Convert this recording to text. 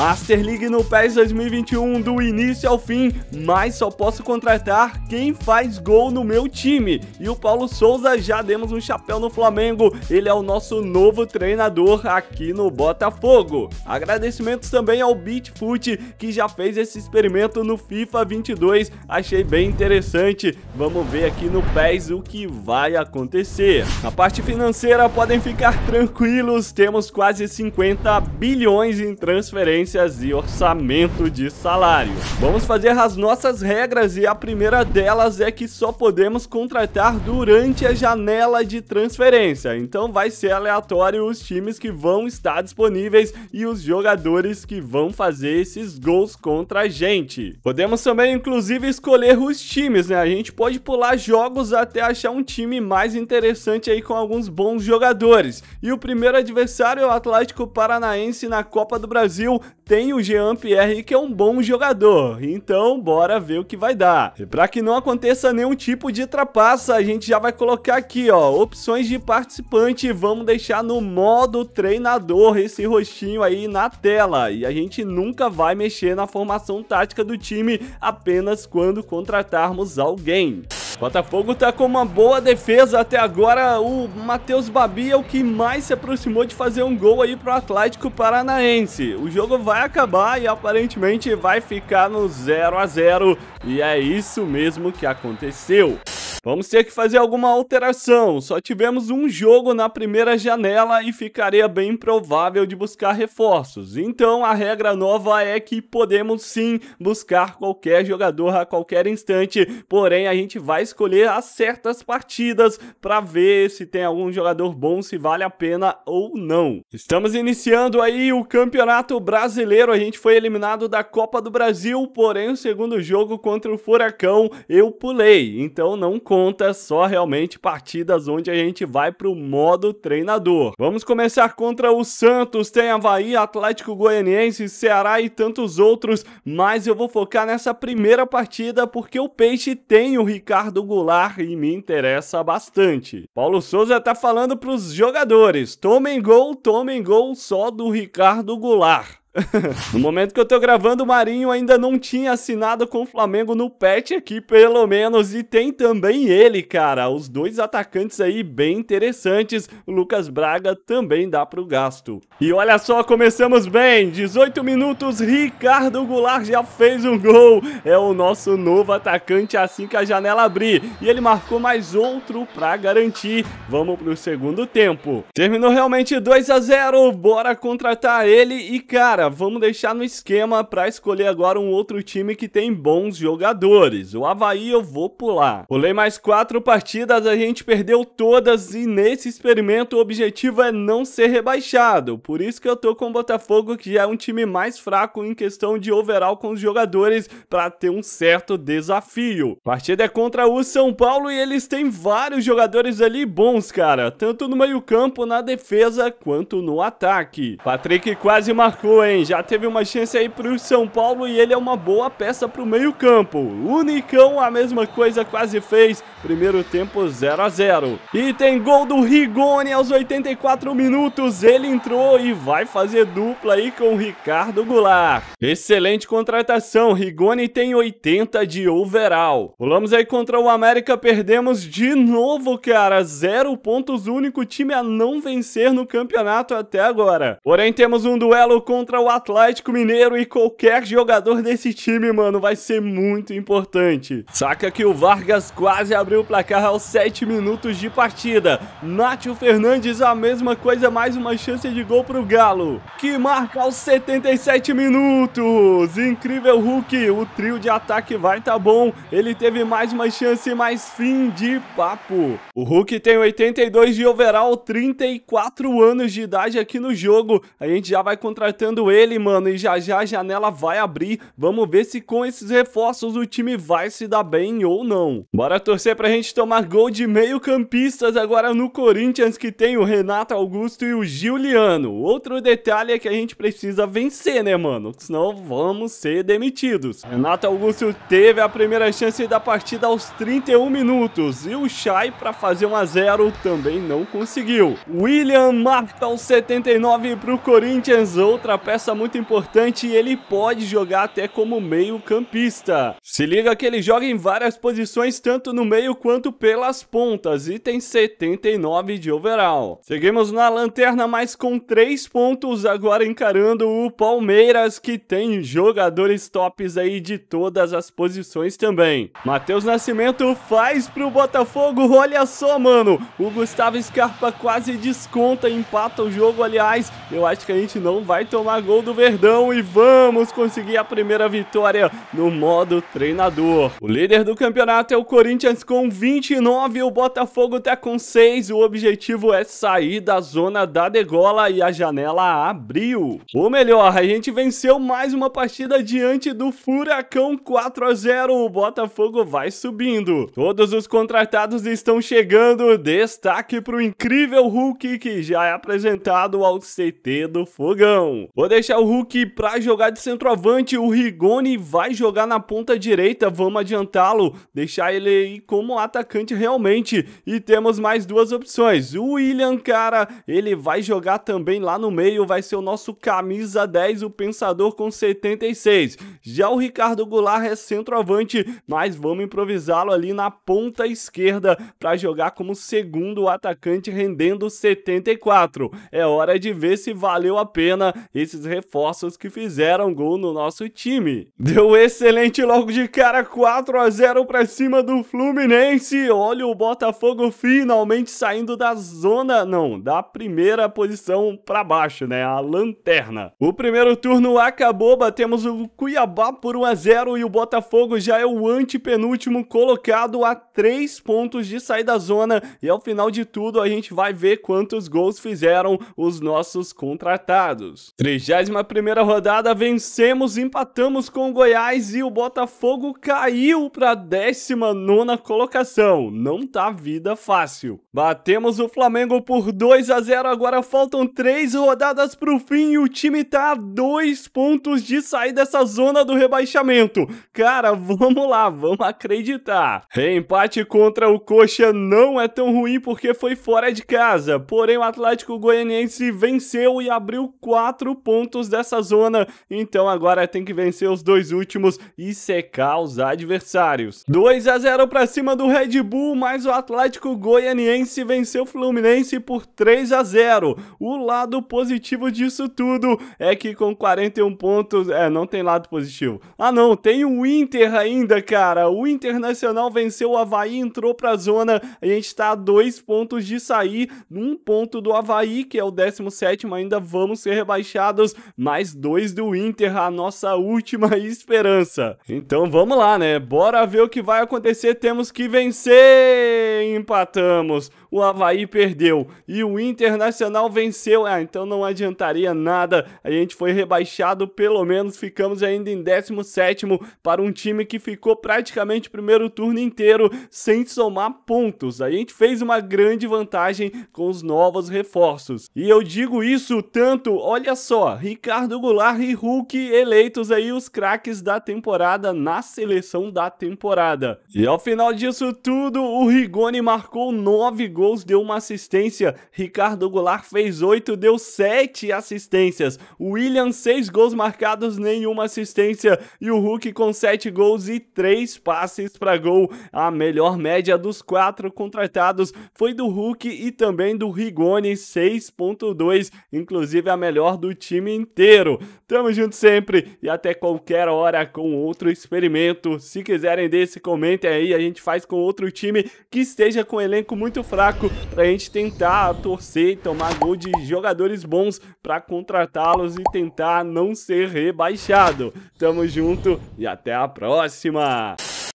Master League no PES 2021 do início ao fim, mas só posso contratar quem faz gol no meu time. E o Paulo Souza já demos um chapéu no Flamengo, ele é o nosso novo treinador aqui no Botafogo. Agradecimentos também ao Beatfoot que já fez esse experimento no FIFA 22, achei bem interessante. Vamos ver aqui no PES o que vai acontecer. Na parte financeira podem ficar tranquilos, temos quase 50 bilhões em transferências e orçamento de salário. Vamos fazer as nossas regras e a primeira delas é que só podemos contratar durante a janela de transferência, então vai ser aleatório os times que vão estar disponíveis e os jogadores que vão fazer esses gols contra a gente. Podemos também, inclusive, escolher os times, né? A gente pode pular jogos até achar um time mais interessante aí com alguns bons jogadores. E o primeiro adversário é o Atlético Paranaense na Copa do Brasil, tem o Jean Pierre que é um bom jogador. Então, bora ver o que vai dar. E para que não aconteça nenhum tipo de trapaça, a gente já vai colocar aqui, ó, opções de participante. Vamos deixar no modo treinador esse rostinho aí na tela. E a gente nunca vai mexer na formação tática do time apenas quando contratarmos alguém. Botafogo tá com uma boa defesa até agora. O Matheus Babi é o que mais se aproximou de fazer um gol aí pro Atlético Paranaense. O jogo vai acabar e aparentemente vai ficar no 0 a 0 E é isso mesmo que aconteceu. Vamos ter que fazer alguma alteração, só tivemos um jogo na primeira janela e ficaria bem provável de buscar reforços. Então a regra nova é que podemos sim buscar qualquer jogador a qualquer instante, porém a gente vai escolher as certas partidas para ver se tem algum jogador bom, se vale a pena ou não. Estamos iniciando aí o Campeonato Brasileiro, a gente foi eliminado da Copa do Brasil, porém o segundo jogo contra o Furacão eu pulei, então não conta só realmente partidas onde a gente vai pro modo treinador. Vamos começar contra o Santos, tem Havaí, Atlético Goianiense, Ceará e tantos outros, mas eu vou focar nessa primeira partida porque o Peixe tem o Ricardo Goulart e me interessa bastante. Paulo Souza tá falando pros jogadores, tomem gol, tomem gol só do Ricardo Goulart. no momento que eu tô gravando, o Marinho ainda não tinha assinado com o Flamengo no pet aqui, pelo menos. E tem também ele, cara. Os dois atacantes aí bem interessantes. O Lucas Braga também dá pro gasto. E olha só, começamos bem. 18 minutos, Ricardo Goulart já fez um gol. É o nosso novo atacante assim que a janela abrir. E ele marcou mais outro pra garantir. Vamos pro segundo tempo. Terminou realmente 2 a 0 Bora contratar ele e, cara, Cara, vamos deixar no esquema para escolher agora um outro time que tem bons jogadores. O Havaí eu vou pular. Pulei mais quatro partidas, a gente perdeu todas e nesse experimento o objetivo é não ser rebaixado. Por isso que eu tô com o Botafogo, que é um time mais fraco em questão de overall com os jogadores para ter um certo desafio. A partida é contra o São Paulo e eles têm vários jogadores ali bons, cara. Tanto no meio campo, na defesa, quanto no ataque. Patrick quase marcou, hein? hein? Já teve uma chance aí pro São Paulo e ele é uma boa peça pro meio campo. Unicão a mesma coisa quase fez. Primeiro tempo 0 a 0 E tem gol do Rigoni aos 84 minutos. Ele entrou e vai fazer dupla aí com o Ricardo Goulart. Excelente contratação. Rigoni tem 80 de overall. Pulamos aí contra o América, perdemos de novo, cara. Zero pontos, único time a não vencer no campeonato até agora. Porém, temos um duelo contra o Atlético Mineiro e qualquer jogador desse time, mano, vai ser muito importante. Saca que o Vargas quase abriu o placar aos 7 minutos de partida. Nátio Fernandes, a mesma coisa, mais uma chance de gol pro Galo, que marca aos 77 minutos. Incrível Hulk, o trio de ataque vai tá bom. Ele teve mais uma chance, mais fim de papo. O Hulk tem 82 de overall, 34 anos de idade aqui no jogo. A gente já vai contratando ele, mano, e já já a janela vai abrir. Vamos ver se com esses reforços o time vai se dar bem ou não. Bora torcer pra gente tomar gol de meio campistas agora no Corinthians, que tem o Renato Augusto e o Giuliano. Outro detalhe é que a gente precisa vencer, né, mano? Senão vamos ser demitidos. Renato Augusto teve a primeira chance da partida aos 31 minutos. E o Chay, pra fazer 1 a 0 também não conseguiu. William marca aos 79 pro Corinthians, outra peça peça muito importante e ele pode jogar até como meio campista. Se liga que ele joga em várias posições, tanto no meio quanto pelas pontas, e tem 79 de overall. Seguimos na lanterna, mas com 3 pontos, agora encarando o Palmeiras, que tem jogadores tops aí de todas as posições também. Matheus Nascimento faz pro Botafogo, olha só, mano. O Gustavo Scarpa quase desconta, empata o jogo, aliás. Eu acho que a gente não vai tomar gol do Verdão e vamos conseguir a primeira vitória no modo 3 treinador. O líder do campeonato é o Corinthians com 29, o Botafogo tá com 6. O objetivo é sair da zona da degola e a janela abriu. Ou melhor, a gente venceu mais uma partida diante do Furacão 4 a 0. O Botafogo vai subindo. Todos os contratados estão chegando. Destaque pro incrível Hulk que já é apresentado ao CT do Fogão. Vou deixar o Hulk pra jogar de centroavante. O Rigoni vai jogar na ponta de direita, vamos adiantá-lo, deixar ele aí como atacante realmente. E temos mais duas opções. O William, cara, ele vai jogar também lá no meio, vai ser o nosso camisa 10, o pensador com 76. Já o Ricardo Goulart é centroavante, mas vamos improvisá-lo ali na ponta esquerda para jogar como segundo atacante rendendo 74. É hora de ver se valeu a pena esses reforços que fizeram gol no nosso time. Deu excelente logo de de cara 4 a 0 para cima do Fluminense. Olha o Botafogo finalmente saindo da zona, não, da primeira posição para baixo, né? A lanterna. O primeiro turno acabou, batemos o Cuiabá por 1 a 0 e o Botafogo já é o antepenúltimo colocado a 3 pontos de sair da zona e ao final de tudo a gente vai ver quantos gols fizeram os nossos contratados. 31 primeira rodada, vencemos, empatamos com o Goiás e o Botafogo Botafogo caiu para a 19 colocação. Não tá vida fácil. Batemos o Flamengo por 2 a 0. Agora faltam 3 rodadas para o fim e o time tá a 2 pontos de sair dessa zona do rebaixamento. Cara, vamos lá, vamos acreditar. Empate contra o Coxa não é tão ruim porque foi fora de casa. Porém, o Atlético Goianiense venceu e abriu 4 pontos dessa zona. Então agora tem que vencer os dois últimos e secar marcar os adversários. 2 a 0 para cima do Red Bull, mas o Atlético Goianiense venceu o Fluminense por 3 a 0. O lado positivo disso tudo é que com 41 pontos, é, não tem lado positivo. Ah não, tem o Inter ainda, cara. O Internacional venceu o Havaí, entrou para a zona. A gente está a dois pontos de sair, um ponto do Havaí, que é o 17 ainda vamos ser rebaixados, mais dois do Inter, a nossa última esperança. Então vamos lá, né? Bora ver o que vai acontecer. Temos que vencer! Empatamos. O Havaí perdeu e o Internacional venceu. Ah, então não adiantaria nada. A gente foi rebaixado, pelo menos ficamos ainda em 17 para um time que ficou praticamente o primeiro turno inteiro sem somar pontos. A gente fez uma grande vantagem com os novos reforços. E eu digo isso tanto, olha só, Ricardo Goulart e Hulk eleitos aí os craques da temporada na a seleção da temporada. E ao final disso tudo, o Rigoni marcou 9 gols, deu uma assistência. Ricardo Goulart fez 8, deu 7 assistências. William, 6 gols marcados, nenhuma assistência. E o Hulk com 7 gols e 3 passes para gol. A melhor média dos 4 contratados foi do Hulk e também do Rigoni, 6.2, inclusive a melhor do time inteiro. Tamo junto sempre e até qualquer hora com outro experimento experimento. Se quiserem desse, comentem aí. A gente faz com outro time que esteja com um elenco muito fraco pra gente tentar torcer e tomar gol de jogadores bons pra contratá-los e tentar não ser rebaixado. Tamo junto e até a próxima!